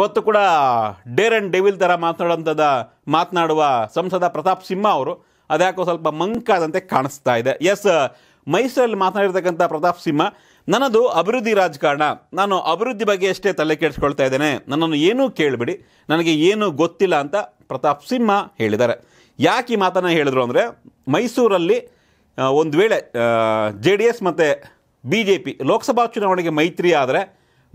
ಇವತ್ತು ಕೂಡ Deere and devil ಥರ ಮಾತನಾಡುವಂಥದ್ದು ಮಾತನಾಡುವ ಸಂಸದ ಪ್ರತಾಪ್ ಸಿಂಹ ಅವರು ಅದ್ಯಾಕೋ ಸ್ವಲ್ಪ ಮಂಕಾದಂತೆ ಕಾಣಿಸ್ತಾ ಇದೆ ಎಸ್ ಮೈಸೂರಲ್ಲಿ ಮಾತನಾಡಿರ್ತಕ್ಕಂಥ ಪ್ರತಾಪ್ ಸಿಂಹ ನನ್ನದು ಅಭಿವೃದ್ಧಿ ರಾಜಕಾರಣ ನಾನು ಅಭಿವೃದ್ಧಿ ಬಗ್ಗೆ ಅಷ್ಟೇ ತಲೆ ಕೆಡಿಸ್ಕೊಳ್ತಾ ಇದ್ದೇನೆ ನನ್ನನ್ನು ಏನೂ ಕೇಳಿಬಿಡಿ ನನಗೆ ಏನೂ ಗೊತ್ತಿಲ್ಲ ಅಂತ ಪ್ರತಾಪ್ ಸಿಂಹ ಹೇಳಿದ್ದಾರೆ ಯಾಕೆ ಈ ಮಾತನ್ನು ಹೇಳಿದರು ಅಂದರೆ ಮೈಸೂರಲ್ಲಿ ಒಂದು ವೇಳೆ ಜೆ ಡಿ ಎಸ್ ಮತ್ತು ಬಿ ಜೆ ಪಿ ಲೋಕಸಭಾ ಚುನಾವಣೆಗೆ ಮೈತ್ರಿ ಆದರೆ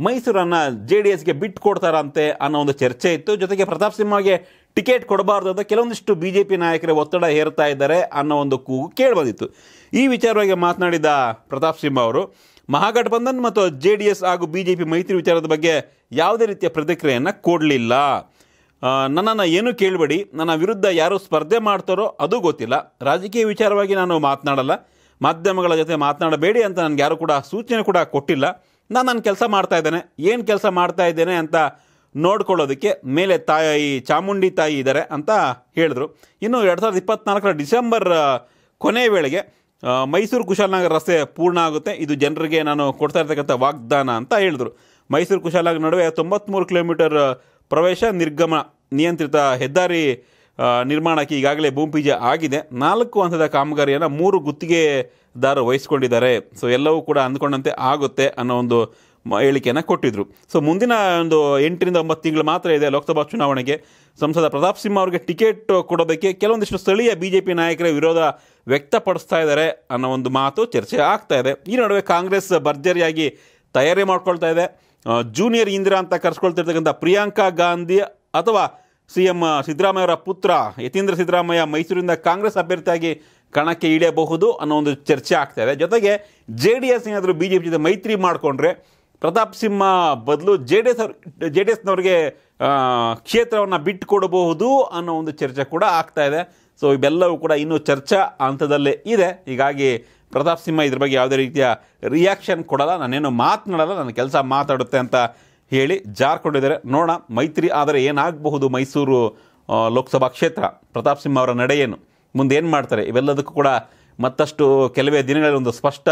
ಮೈಸೂರನ್ನು ಜೆ ಡಿ ಎಸ್ಗೆ ಬಿಟ್ಟು ಕೊಡ್ತಾರಂತೆ ಅನ್ನೋ ಒಂದು ಚರ್ಚೆ ಇತ್ತು ಜೊತೆಗೆ ಪ್ರತಾಪ್ ಸಿಂಹಗೆ ಟಿಕೆಟ್ ಕೊಡಬಾರ್ದು ಅಂತ ಕೆಲವೊಂದಿಷ್ಟು ಬಿ ಜೆ ಪಿ ನಾಯಕರ ಒತ್ತಡ ಹೇರ್ತಾ ಇದ್ದಾರೆ ಅನ್ನೋ ಒಂದು ಕೂಗು ಕೇಳಿಬಂದಿತ್ತು ಈ ವಿಚಾರವಾಗಿ ಮಾತನಾಡಿದ ಪ್ರತಾಪ್ ಸಿಂಹ ಅವರು ಮಹಾಗಠಬಂಧನ್ ಮತ್ತು ಜೆ ಡಿ ಎಸ್ ಹಾಗೂ ಬಿ ಜೆ ಪಿ ಮೈತ್ರಿ ವಿಚಾರದ ಬಗ್ಗೆ ಯಾವುದೇ ರೀತಿಯ ಪ್ರತಿಕ್ರಿಯೆಯನ್ನು ಕೊಡಲಿಲ್ಲ ನನ್ನನ್ನು ಏನು ಕೇಳಬೇಡಿ ನನ್ನ ವಿರುದ್ಧ ಯಾರು ಸ್ಪರ್ಧೆ ಮಾಡ್ತಾರೋ ಅದು ಗೊತ್ತಿಲ್ಲ ರಾಜಕೀಯ ವಿಚಾರವಾಗಿ ನಾನು ಮಾತನಾಡಲ್ಲ ಮಾಧ್ಯಮಗಳ ಜೊತೆ ಮಾತನಾಡಬೇಡಿ ಅಂತ ನನಗೆ ಯಾರು ಕೂಡ ಸೂಚನೆ ಕೂಡ ಕೊಟ್ಟಿಲ್ಲ ನಾನು ನನ್ನ ಕೆಲಸ ಮಾಡ್ತಾ ಇದ್ದೇನೆ ಏನು ಕೆಲಸ ಮಾಡ್ತಾ ಇದ್ದೇನೆ ಅಂತ ನೋಡ್ಕೊಳ್ಳೋದಕ್ಕೆ ಮೇಲೆ ತಾಯಿ ಚಾಮುಂಡಿ ತಾಯಿ ಇದ್ದಾರೆ ಅಂತ ಹೇಳಿದರು ಇನ್ನು ಎರಡು ಸಾವಿರದ ಇಪ್ಪತ್ತ್ನಾಲ್ಕರ ಡಿಸೆಂಬರ್ ಕೊನೆ ವೇಳೆಗೆ ಮೈಸೂರು ಕುಶಾಲನಗರ ರಸ್ತೆ ಪೂರ್ಣ ಆಗುತ್ತೆ ಇದು ಜನರಿಗೆ ನಾನು ಕೊಡ್ತಾ ಇರ್ತಕ್ಕಂಥ ವಾಗ್ದಾನ ಅಂತ ಹೇಳಿದರು ಮೈಸೂರು ಕುಶಾಲನಗರ ನಡುವೆ ತೊಂಬತ್ತ್ಮೂರು ಕಿಲೋಮೀಟರ್ ಪ್ರವೇಶ ನಿರ್ಗಮ ನಿಯಂತ್ರಿತ ಹೆದ್ದಾರಿ ನಿರ್ಮಾಣಕ್ಕೆ ಈಗಾಗಲೇ ಭೂಮಿಪೂಜೆ ಆಗಿದೆ ನಾಲ್ಕು ಹಂತದ ಕಾಮಗಾರಿಯನ್ನು ಮೂರು ಗುತ್ತಿಗೆದಾರರು ವಹಿಸಿಕೊಂಡಿದ್ದಾರೆ ಸೊ ಎಲ್ಲವೂ ಕೂಡ ಅಂದ್ಕೊಂಡಂತೆ ಆಗುತ್ತೆ ಅನ್ನೋ ಒಂದು ಹೇಳಿಕೆಯನ್ನು ಕೊಟ್ಟಿದ್ದರು ಸೊ ಮುಂದಿನ ಒಂದು ಎಂಟರಿಂದ ಒಂಬತ್ತು ತಿಂಗಳು ಮಾತ್ರ ಇದೆ ಲೋಕಸಭಾ ಚುನಾವಣೆಗೆ ಸಂಸದ ಪ್ರತಾಪ್ ಸಿಂಹ ಅವರಿಗೆ ಟಿಕೆಟ್ ಕೊಡೋದಕ್ಕೆ ಕೆಲವೊಂದಿಷ್ಟು ಸ್ಥಳೀಯ ಬಿ ಜೆ ಪಿ ನಾಯಕರ ವಿರೋಧ ವ್ಯಕ್ತಪಡಿಸ್ತಾ ಇದ್ದಾರೆ ಅನ್ನೋ ಒಂದು ಮಾತು ಚರ್ಚೆ ಆಗ್ತಾ ಇದೆ ಈ ನಡುವೆ ಕಾಂಗ್ರೆಸ್ ಭರ್ಜರಿಯಾಗಿ ತಯಾರಿ ಮಾಡ್ಕೊಳ್ತಾ ಇದೆ ಜೂನಿಯರ್ ಇಂದಿರಾ ಅಂತ ಕರೆಸ್ಕೊಳ್ತಿರ್ತಕ್ಕಂಥ ಪ್ರಿಯಾಂಕಾ ಗಾಂಧಿ ಅಥವಾ ಸಿಎಂ ಸಿದ್ದರಾಮಯ್ಯವರ ಪುತ್ರ ಯತೀಂದ್ರ ಸಿದ್ದರಾಮಯ್ಯ ಮೈಸೂರಿಂದ ಕಾಂಗ್ರೆಸ್ ಅಭ್ಯರ್ಥಿಯಾಗಿ ಕಣಕ್ಕೆ ಇಳಿಯಬಹುದು ಅನ್ನೋ ಒಂದು ಚರ್ಚೆ ಆಗ್ತಾ ಇದೆ ಜೊತೆಗೆ ಜೆ ಡಿ ಎಸ್ ಏನಾದರೂ ಬಿ ಜೆ ಪಿ ಜೊತೆ ಮೈತ್ರಿ ಮಾಡಿಕೊಂಡ್ರೆ ಪ್ರತಾಪ್ ಸಿಂಹ ಬದಲು ಜೆ ಡಿ ಎಸ್ ಅವ್ರ ಜೆ ಡಿ ಎಸ್ನವ್ರಿಗೆ ಕ್ಷೇತ್ರವನ್ನು ಬಿಟ್ಟುಕೊಡಬಹುದು ಅನ್ನೋ ಒಂದು ಚರ್ಚೆ ಕೂಡ ಆಗ್ತಾ ಇದೆ ಸೊ ಇವೆಲ್ಲವೂ ಕೂಡ ಇನ್ನೂ ಚರ್ಚಾ ಹಂತದಲ್ಲೇ ಇದೆ ಹೀಗಾಗಿ ಪ್ರತಾಪ್ ಸಿಂಹ ಇದ್ರ ಬಗ್ಗೆ ಯಾವುದೇ ರೀತಿಯ ರಿಯಾಕ್ಷನ್ ಕೊಡಲ್ಲ ನಾನೇನು ಮಾತನಾಡಲ್ಲ ನನ್ನ ಕೆಲಸ ಮಾತಾಡುತ್ತೆ ಅಂತ ಹೇಳಿ ಜಾರ್ಕೊಂಡಿದ್ದಾರೆ ನೋಡೋಣ ಮೈತ್ರಿ ಆದರೆ ಏನಾಗಬಹುದು ಮೈಸೂರು ಲೋಕಸಭಾ ಕ್ಷೇತ್ರ ಪ್ರತಾಪ್ ಸಿಂಹ ಅವರ ನಡೆಯೇನು ಮುಂದೆ ಏನು ಮಾಡ್ತಾರೆ ಇವೆಲ್ಲದಕ್ಕೂ ಕೂಡ ಮತ್ತಷ್ಟು ಕೆಲವೇ ದಿನಗಳಲ್ಲಿ ಒಂದು ಸ್ಪಷ್ಟ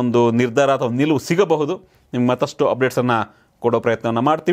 ಒಂದು ನಿರ್ಧಾರ ಅಥವಾ ನಿಲುವು ಸಿಗಬಹುದು ನಿಮ್ಗೆ ಮತ್ತಷ್ಟು ಅಪ್ಡೇಟ್ಸನ್ನು ಕೊಡೋ ಪ್ರಯತ್ನವನ್ನು ಮಾಡ್ತೀವಿ